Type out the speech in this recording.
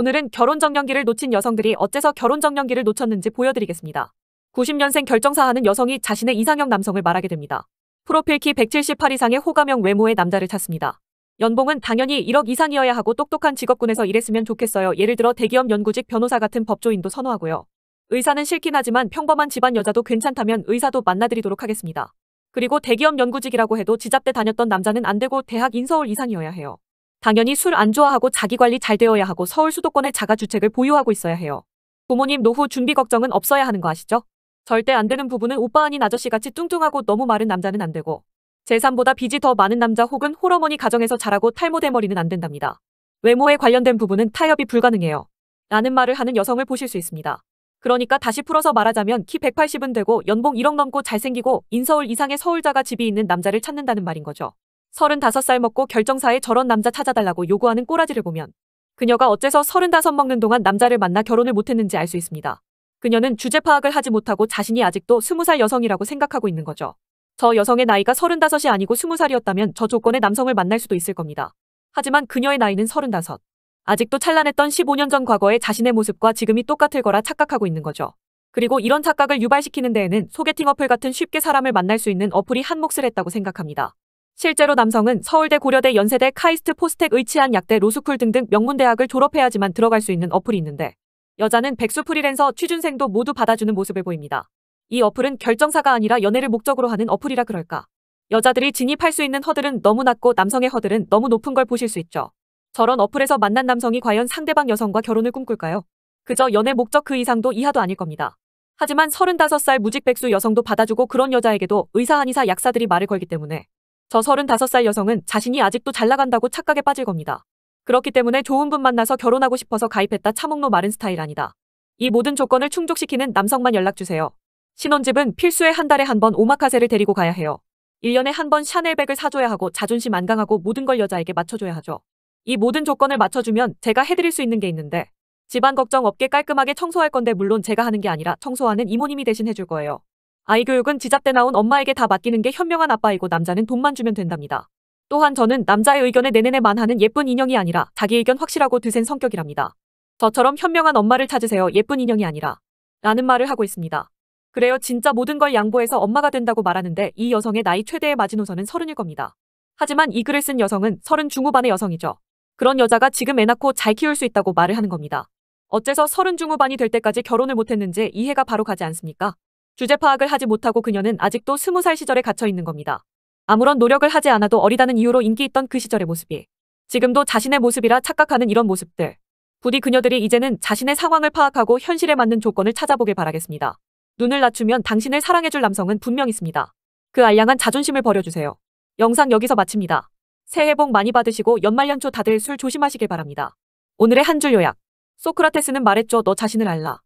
오늘은 결혼정년기를 놓친 여성들이 어째서 결혼정년기를 놓쳤는지 보여드리겠습니다. 90년생 결정사하는 여성이 자신의 이상형 남성을 말하게 됩니다. 프로필 키 178 이상의 호감형 외모의 남자를 찾습니다. 연봉은 당연히 1억 이상이어야 하고 똑똑한 직업군에서 일했으면 좋겠어요. 예를 들어 대기업 연구직 변호사 같은 법조인도 선호하고요. 의사는 싫긴 하지만 평범한 집안 여자도 괜찮다면 의사도 만나드리도록 하겠습니다. 그리고 대기업 연구직이라고 해도 지잡대 다녔던 남자는 안 되고 대학 인서울 이상이어야 해요. 당연히 술 안 좋아하고 자기관리 잘 되어야 하고 서울 수도권의 자가주택을 보유하고 있어야 해요. 부모님 노후 준비 걱정은 없어야 하는 거 아시죠? 절대 안 되는 부분은 오빠 아닌 아저씨같이 뚱뚱하고 너무 마른 남자는 안 되고 재산보다 빚이 더 많은 남자 혹은 홀어머니 가정에서 자라고 탈모 대머리는 안 된답니다. 외모에 관련된 부분은 타협이 불가능해요. 라는 말을 하는 여성을 보실 수 있습니다. 그러니까 다시 풀어서 말하자면 키 180은 되고 연봉 1억 넘고 잘생기고 인서울 이상의 서울자가 집이 있는 남자를 찾는다는 말인 거죠. 3 5살 먹고 결정사에 저런 남자 찾아달라고 요구하는 꼬라지를 보면 그녀가 어째서 35다 먹는 동안 남자를 만나 결혼을 못했는지 알 수 있습니다. 그녀는 주제 파악을 하지 못하고 자신이 아직도 2 0살 여성이라고 생각하고 있는 거죠. 저 여성의 나이가 3 5이 아니고 2 0 살이었다면 저 조건의 남성을 만날 수도 있을 겁니다. 하지만 그녀의 나이는 35. 아직도 찬란했던 15년 전 과거의 자신의 모습과 지금이 똑같을 거라 착각하고 있는 거죠. 그리고 이런 착각을 유발시키는 데에는 소개팅 어플 같은 쉽게 사람을 만날 수 있는 어플이 한몫을 했다고 생각합니다. 실제로 남성은 서울대 고려대 연세대 카이스트 포스텍 의치한 약대 로스쿨 등등 명문대학을 졸업해야지만 들어갈 수 있는 어플이 있는데 여자는 백수 프리랜서 취준생도 모두 받아주는 모습을 보입니다. 이 어플은 결정사가 아니라 연애를 목적으로 하는 어플이라 그럴까. 여자들이 진입할 수 있는 허들은 너무 낮고 남성의 허들은 너무 높은 걸 보실 수 있죠. 저런 어플에서 만난 남성이 과연 상대방 여성과 결혼을 꿈꿀까요? 그저 연애 목적 그 이상도 이하도 아닐 겁니다. 하지만 35살 무직 백수 여성도 받아주고 그런 여자에게도 의사 한의사 약사들이 말을 걸기 때문에 저 35살 여성은 자신이 아직도 잘 나간다고 착각에 빠질 겁니다. 그렇기 때문에 좋은 분 만나서 결혼하고 싶어서 가입했다 참목로 마른 스타일 아니다. 이 모든 조건을 충족시키는 남성만 연락주세요. 신혼집은 필수에 한 달에 한 번 오마카세를 데리고 가야 해요. 1년에 한 번 샤넬백을 사줘야 하고 자존심 안강하고 모든 걸 여자에게 맞춰줘야 하죠. 이 모든 조건을 맞춰주면 제가 해드릴 수 있는 게 있는데 집안 걱정 없게 깔끔하게 청소할 건데 물론 제가 하는 게 아니라 청소하는 이모님이 대신 해줄 거예요. 아이 교육은 지잡대 나온 엄마에게 다 맡기는 게 현명한 아빠이고 남자는 돈만 주면 된답니다. 또한 저는 남자의 의견에 내내내만 하는 예쁜 인형이 아니라 자기 의견 확실하고 드센 성격이랍니다. 저처럼 현명한 엄마를 찾으세요. 예쁜 인형이 아니라. 라는 말을 하고 있습니다. 그래요 진짜 모든 걸 양보해서 엄마가 된다고 말하는데 이 여성의 나이 최대의 마지노선은 서른일 겁니다. 하지만 이 글을 쓴 여성은 서른 중후반의 여성이죠. 그런 여자가 지금 애 낳고 잘 키울 수 있다고 말을 하는 겁니다. 어째서 서른 중후반이 될 때까지 결혼을 못했는지 이해가 바로 가지 않습니까? 주제 파악을 하지 못하고 그녀는 아직도 스무 살 시절에 갇혀 있는 겁니다. 아무런 노력을 하지 않아도 어리다는 이유로 인기 있던 그 시절의 모습이 지금도 자신의 모습이라 착각하는 이런 모습들. 부디 그녀들이 이제는 자신의 상황을 파악하고 현실에 맞는 조건을 찾아보길 바라겠습니다. 눈을 낮추면 당신을 사랑해줄 남성은 분명 있습니다. 그 알량한 자존심을 버려주세요. 영상 여기서 마칩니다. 새해 복 많이 받으시고 연말 연초 다들 술 조심하시길 바랍니다. 오늘의 한 줄 요약. 소크라테스는 말했죠. 너 자신을 알라.